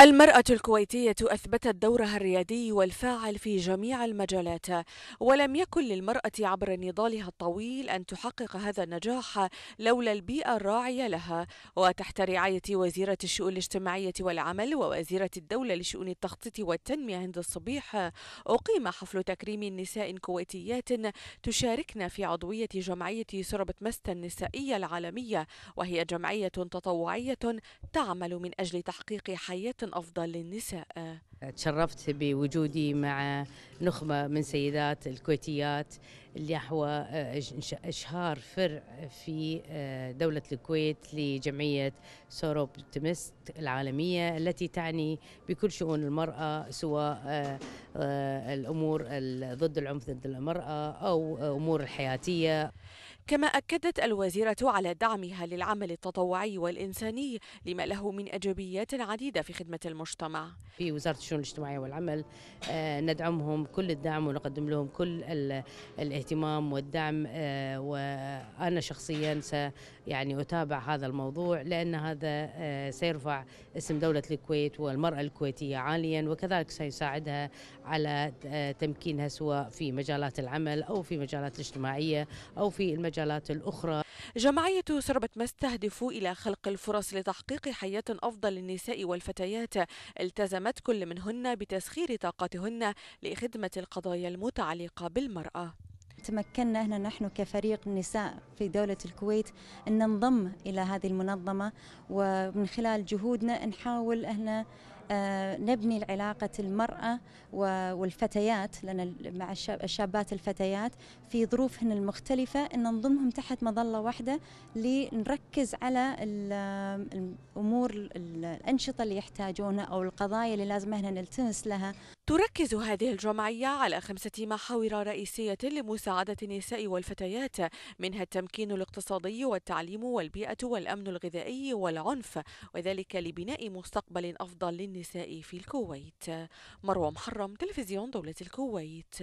المرأة الكويتية أثبتت دورها الريادي والفاعل في جميع المجالات، ولم يكن للمرأة عبر نضالها الطويل أن تحقق هذا النجاح لولا البيئة الراعية لها، وتحت رعاية وزيرة الشؤون الاجتماعية والعمل ووزيرة الدولة لشؤون التخطيط والتنمية هند الصبيح، أقيم حفل تكريم نساء كويتيات تشاركن في عضوية جمعية سربة مست النسائية العالمية، وهي جمعية تطوعية تعمل من أجل تحقيق حياة أفضل للنساء تشرفت بوجودي مع نخبة من سيدات الكويتيات اللي أحوى آه، إشهار فرع في آه، دولة الكويت لجمعية تمست العالمية التي تعني بكل شؤون المرأة سواء آه، الأمور ضد العنف ضد المرأة أو أمور الحياتية كما أكدت الوزيرة على دعمها للعمل التطوعي والإنساني لما له من أجبيات عديدة في خدمة المجتمع في وزارة الشؤون الاجتماعية والعمل آه، ندعمهم كل الدعم ونقدم لهم كل الاهتمام والدعم آه، وأنا شخصيا يعني أتابع هذا الموضوع لأن هذا آه، سيرفع اسم دولة الكويت والمرأة الكويتية عاليا وكذلك سيساعدها على تمكينها سواء في مجالات العمل أو في مجالات الاجتماعية أو في المجالات المجالات الأخرى جمعية سربت ما إلى خلق الفرص لتحقيق حياة أفضل للنساء والفتيات التزمت كل منهن بتسخير طاقتهن لخدمة القضايا المتعلقة بالمرأة تمكنا هنا نحن كفريق نساء في دولة الكويت أن ننضم إلى هذه المنظمة ومن خلال جهودنا نحاول هنا آه، نبني علاقة المرأة والفتيات لأن مع الشابات الفتيات في ظروفهن المختلفة أن نضمهم تحت مظلة واحدة لنركز على الأمور الأنشطة اللي يحتاجونها أو القضايا اللي لازم احنا نلتمس لها تركز هذه الجمعية على خمسة محاور رئيسية لمساعدة النساء والفتيات منها التمكين الاقتصادي والتعليم والبيئة والأمن الغذائي والعنف وذلك لبناء مستقبل أفضل للنساء في الكويت مروى محرم تلفزيون دولة الكويت